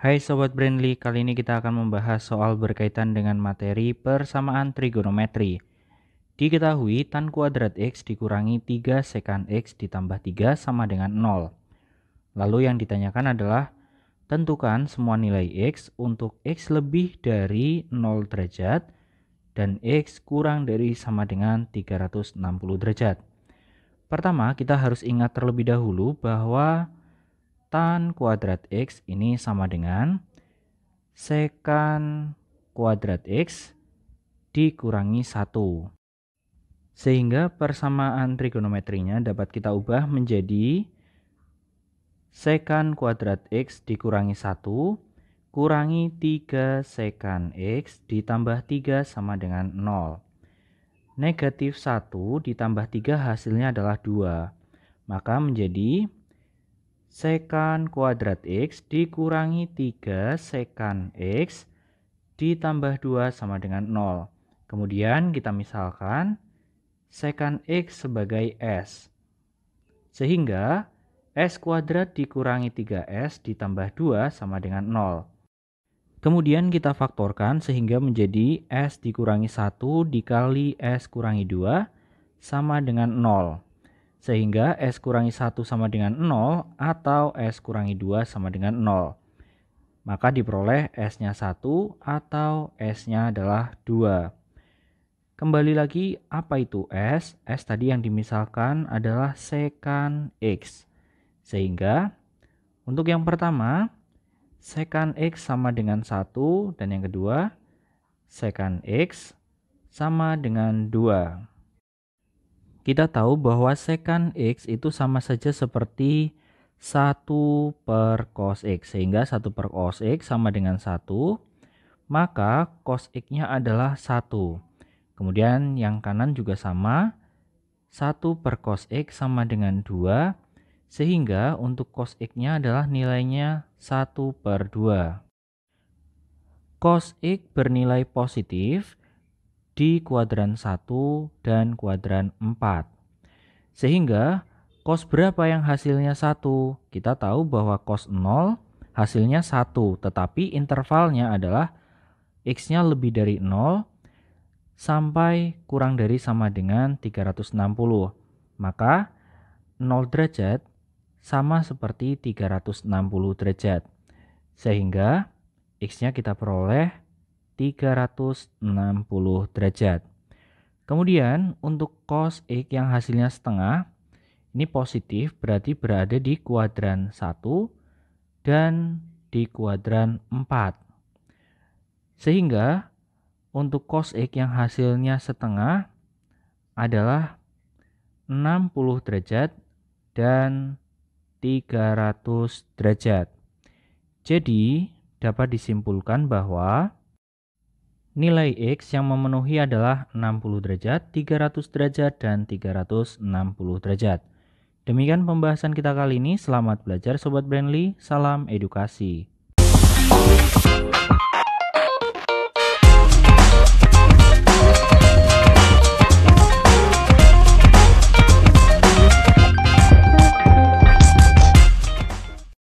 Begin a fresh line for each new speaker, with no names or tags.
Hai Sobat Brandly, kali ini kita akan membahas soal berkaitan dengan materi persamaan trigonometri. Diketahui tan kuadrat x dikurangi 3 sekan x ditambah 3 sama dengan 0. Lalu yang ditanyakan adalah, tentukan semua nilai x untuk x lebih dari 0 derajat dan x kurang dari sama dengan 360 derajat. Pertama, kita harus ingat terlebih dahulu bahwa tan kuadrat X ini sama dengan sekan kuadrat X dikurangi 1. Sehingga persamaan trigonometrinya dapat kita ubah menjadi sekan kuadrat X dikurangi 1 kurangi 3 sekan X ditambah 3 sama dengan 0. Negatif 1 ditambah 3 hasilnya adalah 2. Maka menjadi sekan kuadrat X dikurangi 3 sekan X ditambah 2 sama dengan 0. Kemudian kita misalkan sekan X sebagai S. Sehingga S kuadrat dikurangi 3S ditambah 2 sama dengan 0. Kemudian kita faktorkan sehingga menjadi S dikurangi 1 dikali S kurangi 2 sama dengan 0. Sehingga S kurangi 1 sama dengan 0 atau S kurangi 2 sama dengan 0. Maka diperoleh S-nya 1 atau S-nya adalah 2. Kembali lagi, apa itu S? S tadi yang dimisalkan adalah sekan X. Sehingga, untuk yang pertama, sekan X sama dengan 1, dan yang kedua, sekan X sama dengan 2. Kita tahu bahwa secant x itu sama saja seperti 1 per cos x. Sehingga 1 per cos x sama dengan 1. Maka cos x-nya adalah 1. Kemudian yang kanan juga sama. 1 per cos x sama dengan 2. Sehingga untuk cos x-nya adalah nilainya 1 per 2. Cos x bernilai positif di kuadran 1 dan kuadran 4. Sehingga cos berapa yang hasilnya 1? Kita tahu bahwa cos 0 hasilnya 1, tetapi intervalnya adalah x-nya lebih dari 0 sampai kurang dari sama dengan 360. Maka 0 derajat sama seperti 360 derajat. Sehingga x-nya kita peroleh 360 derajat. Kemudian untuk cos X yang hasilnya setengah, ini positif berarti berada di kuadran 1 dan di kuadran 4. Sehingga untuk cos X yang hasilnya setengah adalah 60 derajat dan 300 derajat. Jadi dapat disimpulkan bahwa Nilai X yang memenuhi adalah 60 derajat, 300 derajat, dan 360 derajat. Demikian pembahasan kita kali ini. Selamat belajar Sobat Brandly. Salam edukasi.